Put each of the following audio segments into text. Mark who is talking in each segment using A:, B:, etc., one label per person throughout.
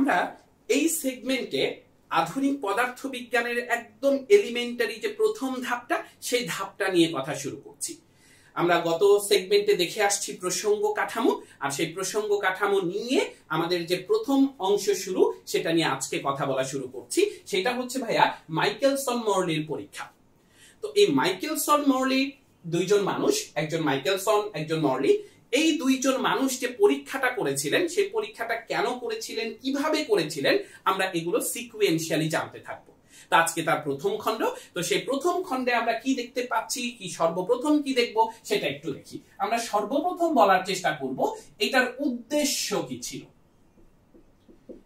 A: আমরা এই সেগমেন্টে আধুনিক পদার্থ বিজ্ঞানের একদম এলিমেন্টারি যে প্রথম ধাপটা সেই ধাপটা নিয়ে কথা শুরু করছি আমরা গত সেগমেন্টে দেখে আসছি প্রসঙ্গ কাঠামো আর সেই প্রসঙ্গ কাঠামো নিয়ে আমাদের যে প্রথম অংশ শুরু সেটা নিয়ে আজকে কথা বলা শুরু করছি সেটা হচ্ছে ভাইয়া মাইকেলসন মর্লির পরীক্ষা তো এই মাইকেলসন মর্লি দুইজন মানুষ একজন মাইকেলসন একজন মরলি এই দুইজন মানুষ যে পরীক্ষাটা করেছিলেন সেই পরীক্ষাটা কেন করেছিলেন কিভাবে করেছিলেন আমরা এগুলো সিকুয়েন্সিয়ালি জানতে থাকবো তা আজকে তার প্রথম খণ্ড তো সেই প্রথম খণ্ডে আমরা কি দেখতে পাচ্ছি কি সর্বপ্রথম কি দেখব সেটা একটু দেখি আমরা সর্বপ্রথম বলার চেষ্টা করব এটার উদ্দেশ্য কি ছিল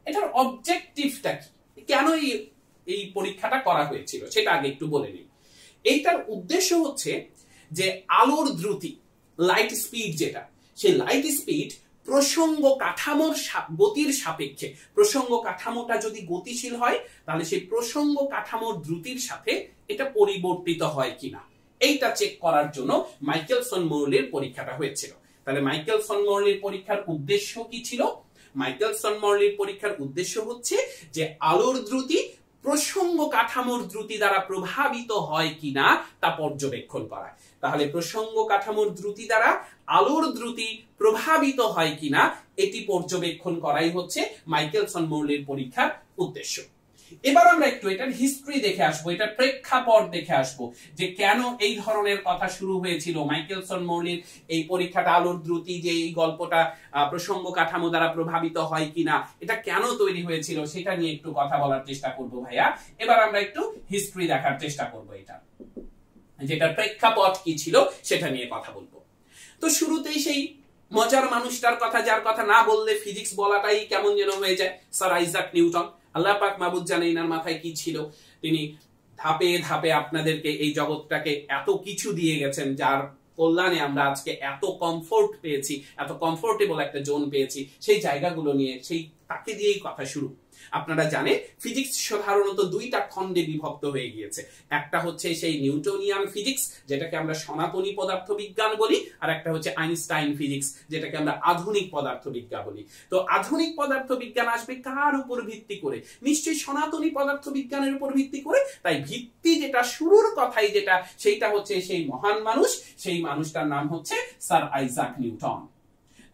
A: এটার অবজেক্টিভটা কি কেন এই পরীক্ষাটা করা হয়েছিল সেটা আগে একটু বলে নিই এইটার উদ্দেশ্য হচ্ছে যে আলোর দ্রুতি লাইট স্পিড যেটা সেই লাইট স্পিড প্রসঙ্গ কাঠামোর গতির সাপেক্ষে প্রসঙ্গ কাঠামোটা যদি গতিশীল হয় তাহলে সেই প্রসঙ্গ কাঠামোর দ্রুতির সাথে এটা পরিবর্তিত হয় কিনা এইটা চেক করার জন্য মাইকেলসন মৌলের পরীক্ষাটা হয়েছিল তাহলে মাইকেলসন মৌলের পরীক্ষার উদ্দেশ্য কি ছিল মাইকেলসন মৌলের পরীক্ষার উদ্দেশ্য হচ্ছে যে আলোর দ্রুতি প্রসঙ্গ কাঠামোর দ্রুতি দ্বারা প্রভাবিত হয় কিনা তা পর্যবেক্ষণ করা তাহলে প্রসঙ্গ কাঠামোর দ্রুতি দ্বারা আলোর দ্রুতি প্রভাবিত হয় কিনা এটি পর্যবেক্ষণ করাই হচ্ছে মাইকেলসন মৌলের পরীক্ষার উদ্দেশ্য এবার আমরা একটু এটার হিস্ট্রি দেখে আসবো এটার প্রেক্ষাপট দেখে আসবো যে কেন এই ধরনের কথা শুরু হয়েছিল মাইকেলসন মৌলির এই পরীক্ষাটা আলোর দ্রুতি যে এই গল্পটা প্রসঙ্গ কাঠামো দ্বারা প্রভাবিত হয় কিনা এটা কেন তৈরি হয়েছিল সেটা নিয়ে একটু কথা বলার চেষ্টা করব ভাইয়া এবার আমরা একটু হিস্ট্রি দেখার চেষ্টা করব এটা যেটার প্রেক্ষাপট কি ছিল সেটা নিয়ে কথা বলবো তো শুরুতেই সেই মজার মানুষটার কথা যার কথা না বললে ফিজিক্স বলাটাই কেমন যেন হয়ে যায় স্যার আইজাক নিউটন আল্লাহ পাক মাবুদ জানে ইনার মাথায় কি ছিল তিনি ধাপে ধাপে আপনাদেরকে এই জগৎটাকে এত কিছু দিয়ে গেছেন যার কল্যাণে আমরা আজকে এত কমফোর্ট পেয়েছি এত কমফোর্টেবল একটা জোন পেয়েছি সেই জায়গাগুলো নিয়ে সেই তাকে দিয়েই কথা শুরু আপনারা জানেন ফিজিক্স সাধারণত দুইটা খণ্ডে বিভক্ত হয়ে গিয়েছে একটা হচ্ছে সেই নিউটনিয়ান ফিজিক্স যেটাকে আমরা সনাতনী পদার্থ বিজ্ঞান বলি আর একটা হচ্ছে আইনস্টাইন ফিজিক্স যেটাকে আমরা আধুনিক পদার্থ বিজ্ঞান বলি তো আধুনিক পদার্থ বিজ্ঞান আসবে কার উপর ভিত্তি করে নিশ্চয়ই সনাতনী পদার্থ বিজ্ঞানের উপর ভিত্তি করে তাই ভিত্তি যেটা শুরুর কথাই যেটা সেইটা হচ্ছে সেই মহান মানুষ সেই মানুষটার নাম হচ্ছে স্যার আইজাক নিউটন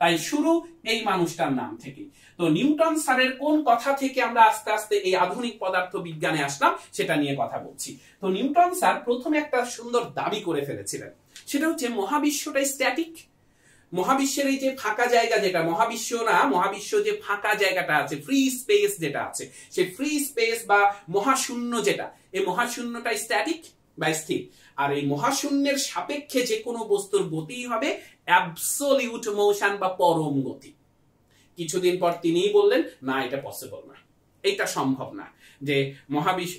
A: তাই শুরু এই মানুষটার নাম থেকে তো নিউটন স্যারের কোন কথা থেকে আমরা আস্তে আস্তে এই আধুনিক পদার্থ বিজ্ঞানে আসলাম সেটা নিয়ে কথা বলছি তো নিউটন স্যার প্রথমে একটা সুন্দর দাবি করে ফেলেছিলেন সেটা হচ্ছে মহাবিশ্বটা স্ট্যাটিক মহাবিশ্বের এই যে ফাঁকা জায়গা যেটা মহাবিশ্ব না মহাবিশ্ব যে ফাঁকা জায়গাটা আছে ফ্রি স্পেস যেটা আছে সে ফ্রি স্পেস বা মহাশূন্য যেটা এই মহাশূন্যটা স্ট্যাটিক বা স্থির আর এই মহাশূন্যের সাপেক্ষে যে কোনো বস্তুর গতিই হবে অ্যাবসোলিউট মোশন বা পরম গতি কিছুদিন পর তিনিই বললেন না এটা পসিবল না এটা সম্ভব না যে মহাবিশ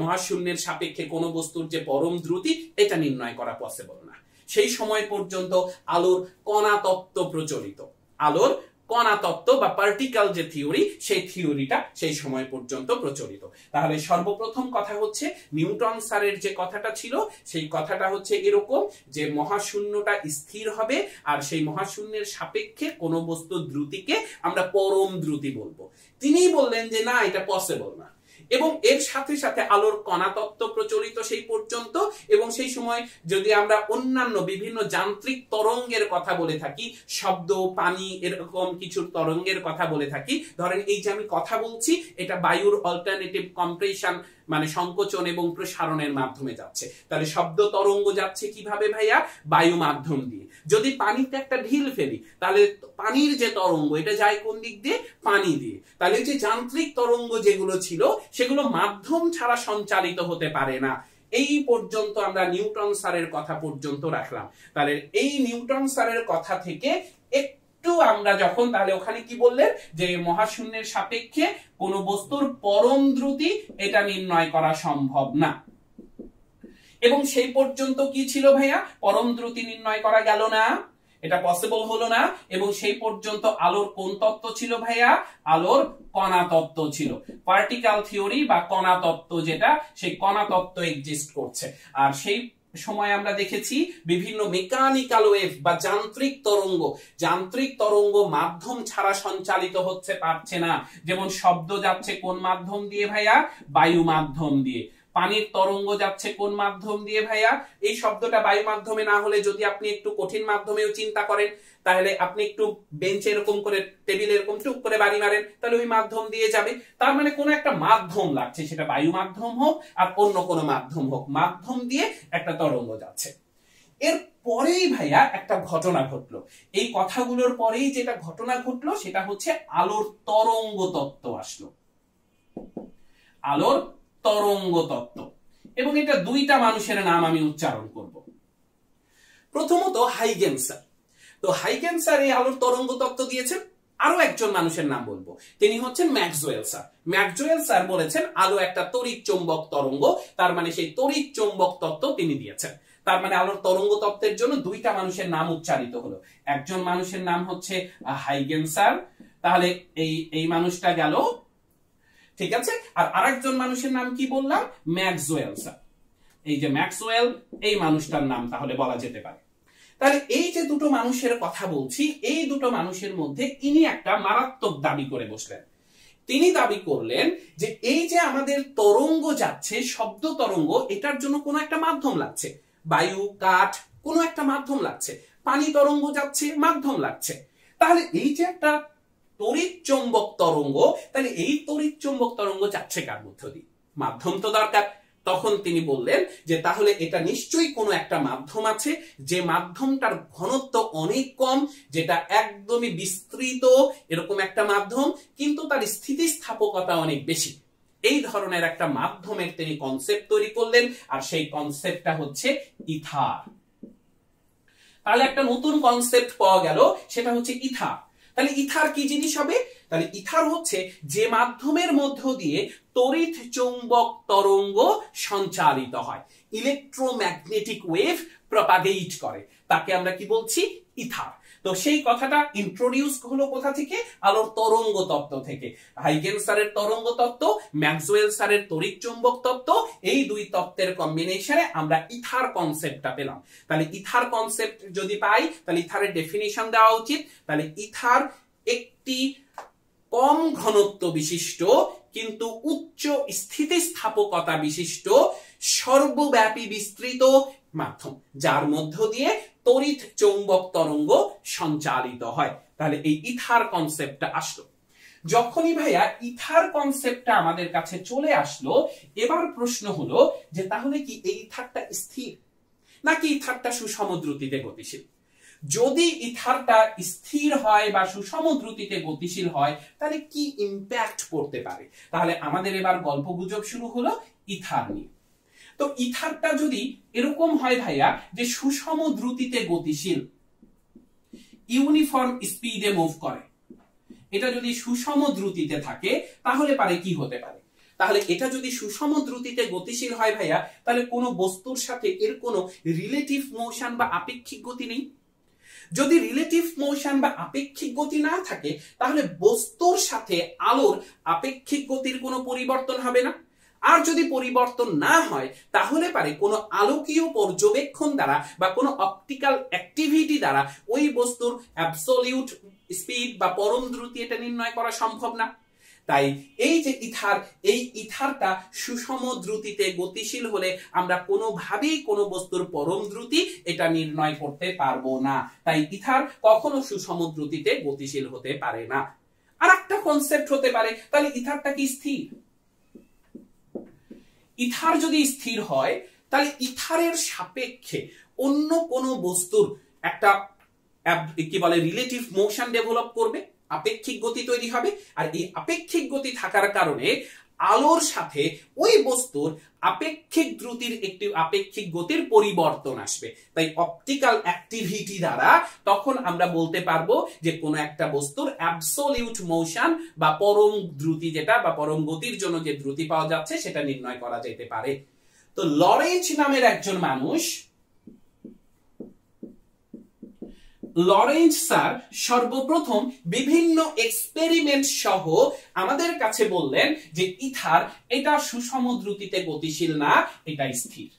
A: মহাশূন্যের সাপেক্ষে কোনো বস্তুর যে পরম দ্রুতি এটা নির্ণয় করা পসিবল না সেই সময় পর্যন্ত আলোর কণাতত্ত্ব প্রচলিত আলোর কণাতত্ত্ব বা পার্টিকাল যে থিওরি সেই থিওরিটা সেই সময় পর্যন্ত প্রচলিত তাহলে সর্বপ্রথম কথা হচ্ছে নিউটন স্যারের যে কথাটা ছিল সেই কথাটা হচ্ছে এরকম যে মহাশূন্যটা স্থির হবে আর সেই মহাশূন্যের সাপেক্ষে কোনো বস্তু দ্রুতিকে আমরা পরম দ্রুতি বলবো তিনিই বললেন যে না এটা পসিবল না এবং এর সাথে সাথে আলোর কণাতত্ত্ব প্রচলিত সেই পর্যন্ত এবং সেই সময় যদি আমরা অন্যান্য বিভিন্ন যান্ত্রিক তরঙ্গের কথা বলে থাকি শব্দ পানি এরকম কিছু তরঙ্গের কথা বলে থাকি ধরেন এই যে আমি কথা বলছি এটা বায়ুর অল্টারনেটিভ কম্প্রেশন মানে সংকোচন এবং প্রসারণের মাধ্যমে যাচ্ছে তাহলে শব্দ তরঙ্গ যাচ্ছে কিভাবে ভাইয়া বায়ু মাধ্যম দিয়ে যদি পানিতে একটা ঢিল ফেলি তাহলে পানির যে তরঙ্গ এটা যায় কোন দিক দিয়ে পানি দিয়ে তাহলে যে যান্ত্রিক তরঙ্গ যেগুলো ছিল সেগুলো মাধ্যম ছাড়া সঞ্চালিত হতে পারে না এই পর্যন্ত আমরা নিউটন স্যারের কথা পর্যন্ত রাখলাম তাহলে এই নিউটন স্যারের কথা থেকে একটু আমরা যখন তাহলে ওখানে কি বললেন যে মহাশূন্যের সাপেক্ষে কোন বস্তুর পরম দ্রুতি এটা নির্ণয় করা সম্ভব না এবং সেই পর্যন্ত কি ছিল ভাইয়া পরম দ্রুতি নির্ণয় করা গেল না এটা পসিবল হলো না এবং সেই পর্যন্ত আলোর কোন তত্ত্ব ছিল ভাইয়া আলোর কণা তত্ত্ব ছিল পার্টিকাল থিওরি বা কণা তত্ত্ব যেটা সেই কণা তত্ত্ব এক্সিস্ট করছে আর সেই সময় আমরা দেখেছি বিভিন্ন মেকানিক্যাল ওয়েভ বা যান্ত্রিক তরঙ্গ যান্ত্রিক তরঙ্গ মাধ্যম ছাড়া সঞ্চালিত হচ্ছে পারছে না যেমন শব্দ যাচ্ছে কোন মাধ্যম দিয়ে ভাইয়া বায়ু মাধ্যম দিয়ে পানির তরঙ্গ যাচ্ছে কোন মাধ্যম দিয়ে ভাইয়া এই শব্দটা বায়ু মাধ্যমে না হলে যদি আপনি একটু কঠিন মাধ্যমেও চিন্তা করেন তাহলে আপনি একটু বেঞ্চ এরকম করে টেবিল এরকম টুক করে বাড়ি মারেন তাহলে ওই মাধ্যম দিয়ে যাবে তার মানে কোন একটা মাধ্যম লাগছে সেটা বায়ু মাধ্যম হোক আর অন্য কোনো মাধ্যম হোক মাধ্যম দিয়ে একটা তরঙ্গ যাচ্ছে এর পরেই ভাইয়া একটা ঘটনা ঘটলো এই কথাগুলোর পরেই যেটা ঘটনা ঘটলো সেটা হচ্ছে আলোর তরঙ্গ তত্ত্ব আসলো আলোর তরঙ্গ তত্ত্ব এবং এটা দুইটা মানুষের নাম আমি উচ্চারণ করব প্রথমত হাইগেন্সার তো হাইগেন্সার এই আলোর তরঙ্গ তত্ত্ব দিয়েছেন আরো একজন মানুষের নাম বলবো তিনি হচ্ছেন ম্যাকজোয়েল স্যার ম্যাকজোয়েল স্যার বলেছেন আলো একটা তড়িৎ চৌম্বক তরঙ্গ তার মানে সেই তড়িৎ চৌম্বক তত্ত্ব তিনি দিয়েছেন তার মানে আলোর তরঙ্গ তত্ত্বের জন্য দুইটা মানুষের নাম উচ্চারিত হলো একজন মানুষের নাম হচ্ছে হাইগেন্সার তাহলে এই এই মানুষটা গেল ঠিক আছে আর আরেকজন মানুষের নাম কি বললাম ম্যাক্সওয়েল স্যার এই যে ম্যাক্সওয়েল এই মানুষটার নাম তাহলে বলা যেতে পারে তাহলে এই যে দুটো মানুষের কথা বলছি এই দুটো মানুষের মধ্যে ইনি একটা মারাত্মক দাবি করে বসলেন তিনি দাবি করলেন যে এই যে আমাদের তরঙ্গ যাচ্ছে শব্দ তরঙ্গ এটার জন্য কোনো একটা মাধ্যম লাগছে বায়ু কাঠ কোনো একটা মাধ্যম লাগছে পানি তরঙ্গ যাচ্ছে মাধ্যম লাগছে তাহলে এই যে একটা তড়িৎ চুম্বক তরঙ্গ তাহলে এই তড়িৎ চুম্বক তরঙ্গ যাচ্ছে কার মধ্য দিয়ে মাধ্যম তো দরকার তখন তিনি বললেন যে তাহলে এটা নিশ্চয়ই কোনো একটা মাধ্যম আছে যে মাধ্যমটার ঘনত্ব অনেক কম যেটা একদমই বিস্তৃত এরকম একটা মাধ্যম কিন্তু তার স্থিতিস্থাপকতা অনেক বেশি এই ধরনের একটা মাধ্যমের তিনি কনসেপ্ট তৈরি করলেন আর সেই কনসেপ্টটা হচ্ছে ইথার তাহলে একটা নতুন কনসেপ্ট পাওয়া গেল সেটা হচ্ছে ইথা তাহলে ইথার কি জিনিস হবে তাহলে ইথার হচ্ছে যে মাধ্যমের মধ্য দিয়ে তড়িৎ চৌম্বক তরঙ্গ সঞ্চালিত হয় ইলেকট্রোম্যাগনেটিক ওয়েভ প্রপাগেট করে তাকে আমরা কি বলছি ইথার তো সেই কথাটা ইন্ট্রোডিউস হলো কোথা থেকে আলোর তরঙ্গ তত্ত্ব থেকে হাইগেন স্যারের তরঙ্গ তত্ত্ব ম্যাক্সওয়েল স্যারের তড়িৎ চুম্বক তত্ত্ব এই দুই তত্ত্বের কম্বিনেশনে আমরা ইথার কনসেপ্টটা পেলাম তাহলে ইথার কনসেপ্ট যদি পাই তাহলে ইথারের ডেফিনিশন দেওয়া উচিত তাহলে ইথার একটি কম ঘনত্ব বিশিষ্ট কিন্তু উচ্চ স্থিতিস্থাপকতা বিশিষ্ট সর্বব্যাপী বিস্তৃত মাধ্যম যার মধ্য দিয়ে তড়িৎ চৌম্বক তরঙ্গ সঞ্চালিত হয় তাহলে এই ইথার কনসেপ্টটা আসলো যখনই ভাইয়া ইথার কনসেপ্টটা আমাদের কাছে চলে আসলো এবার প্রশ্ন হলো যে তাহলে কি এই ইথারটা স্থির নাকি ইথারটা সুষম গতিশীল যদি ইথারটা স্থির হয় বা সুষম গতিশীল হয় তাহলে কি ইম্প্যাক্ট করতে পারে তাহলে আমাদের এবার গল্প গুজব শুরু হলো ইথার নিয়ে তো ইথারটা যদি এরকম হয় ভাইয়া যে সুষম দ্রুতিতে গতিশীল ইউনিফর্ম স্পিডে মুভ করে এটা যদি সুষম দ্রুতিতে থাকে তাহলে পারে কি হতে পারে তাহলে এটা যদি সুষম দ্রুতিতে গতিশীল হয় ভাইয়া তাহলে কোনো বস্তুর সাথে এর কোনো রিলেটিভ মোশন বা আপেক্ষিক গতি নেই যদি রিলেটিভ মোশন বা আপেক্ষিক গতি না থাকে তাহলে বস্তুর সাথে আলোর আপেক্ষিক গতির কোনো পরিবর্তন হবে না আর যদি পরিবর্তন না হয় তাহলে পারে কোনো আলোকীয় পর্যবেক্ষণ দ্বারা বা কোনো অপটিক্যাল অ্যাক্টিভিটি দ্বারা ওই বস্তুর অ্যাবসলিউট স্পিড বা পরম দ্রুতি এটা নির্ণয় করা সম্ভব না তাই এই যে ইথার এই ইথারটা সুষম দ্রুতিতে গতিশীল হলে আমরা কোনোভাবেই কোনো বস্তুর পরম দ্রুতি এটা নির্ণয় করতে পারবো না তাই ইথার কখনো সুষম দ্রুতিতে গতিশীল হতে পারে না আর একটা কনসেপ্ট হতে পারে তাহলে ইথারটা কি স্থির ইথার যদি স্থির হয় তাহলে ইথারের সাপেক্ষে অন্য কোনো বস্তুর একটা কি বলে রিলেটিভ মোশন ডেভেলপ করবে আপেক্ষিক গতি তৈরি হবে আর এই আপেক্ষিক গতি থাকার কারণে আলোর সাথে ওই বস্তুর আপেক্ষিক দ্রুতির একটি আপেক্ষিক গতির পরিবর্তন আসবে তাই অপটিক্যাল অ্যাক্টিভিটি দ্বারা তখন আমরা বলতে পারবো যে কোনো একটা বস্তুর অ্যাবসোলিউট মোশন বা পরম দ্রুতি যেটা বা পরম গতির জন্য যে দ্রুতি পাওয়া যাচ্ছে সেটা নির্ণয় করা যেতে পারে তো লরেন্স নামের একজন মানুষ লরেন্স স্যার সর্বপ্রথম বিভিন্ন এক্সপেরিমেন্ট সহ আমাদের কাছে বললেন যে ইথার এটা সুষম দ্রুতিতে গতিশীল না এটা স্থির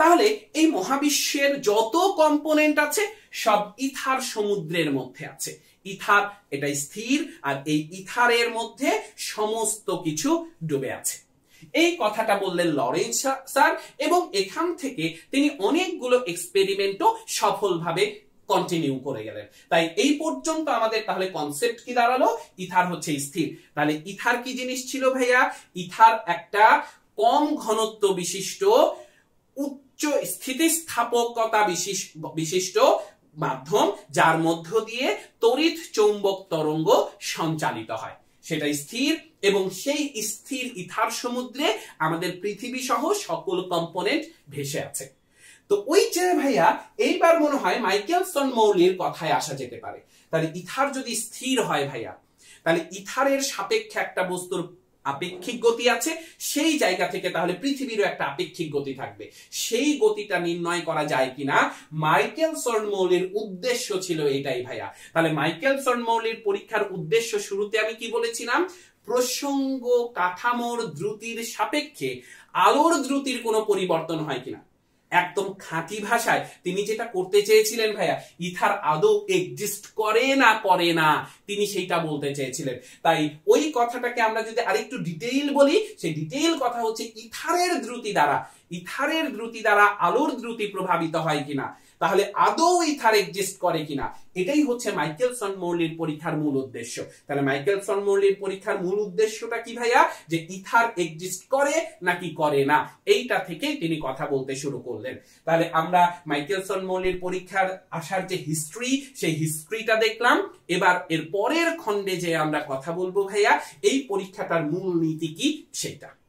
A: তাহলে এই মহাবিশ্বের যত কম্পোনেন্ট আছে সব ইথার সমুদ্রের মধ্যে আছে ইথার এটা স্থির আর এই ইথারের মধ্যে সমস্ত কিছু ডুবে আছে এই কথাটা বললেন লরেন্স স্যার এবং এখান থেকে তিনি অনেকগুলো এক্সপেরিমেন্টও সফলভাবে কন্টিনিউ করে গেলেন তাই এই পর্যন্ত আমাদের তাহলে কনসেপ্ট কি দাঁড়ালো ইথার হচ্ছে স্থির তাহলে ইথার কি জিনিস ছিল ভাইয়া ইথার একটা কম ঘনত্ব বিশিষ্ট উচ্চ স্থিতিস্থাপকতা বিশিষ্ট মাধ্যম যার মধ্য দিয়ে তড়িৎ চৌম্বক তরঙ্গ সঞ্চালিত হয় সেটা স্থির এবং সেই স্থির ইথার সমুদ্রে আমাদের পৃথিবী সহ সকল কম্পোনেন্ট ভেসে আছে তো ওই চেয়ে ভাইয়া এইবার মনে হয় মাইকেলসন মৌলির কথায় আসা যেতে পারে তাহলে ইথার যদি স্থির হয় ভাইয়া তাহলে ইথারের সাপেক্ষে একটা বস্তুর আপেক্ষিক গতি আছে সেই জায়গা থেকে তাহলে পৃথিবীরও একটা আপেক্ষিক গতি থাকবে সেই গতিটা নির্ণয় করা যায় কিনা মাইকেল সর্নমৌলির উদ্দেশ্য ছিল এটাই ভাইয়া তাহলে মাইকেল সর্নমৌলির পরীক্ষার উদ্দেশ্য শুরুতে আমি কি বলেছিলাম প্রসঙ্গ কাঠামোর দ্রুতির সাপেক্ষে আলোর দ্রুতির কোনো পরিবর্তন হয় কিনা একদম খাঁটি ভাষায় তিনি যেটা করতে চেয়েছিলেন ভাইয়া ইথার আদৌ এক্সিস্ট করে না করে না তিনি সেইটা বলতে চেয়েছিলেন তাই ওই কথাটাকে আমরা যদি আরেকটু ডিটেইল বলি সেই ডিটেইল কথা হচ্ছে ইথারের দ্রুতি দ্বারা ইথারের দ্রুতি দ্বারা আলোর দ্রুতি প্রভাবিত হয় কিনা তাহলে আদৌ ইথার এক্সিস্ট করে কিনা এটাই হচ্ছে মাইকেলসন মৌলির পরীক্ষার মূল উদ্দেশ্য তাহলে মাইকেলসন মৌলির পরীক্ষার মূল উদ্দেশ্যটা কি ভাইয়া যে ইথার এক্সিস্ট করে নাকি করে না এইটা থেকে তিনি কথা বলতে শুরু করলেন তাহলে আমরা মাইকেলসন মৌলির পরীক্ষার আসার যে হিস্ট্রি সেই হিস্ট্রিটা দেখলাম এবার এর পরের খণ্ডে যে আমরা কথা বলবো ভাইয়া এই পরীক্ষাটার মূল নীতি কি সেটা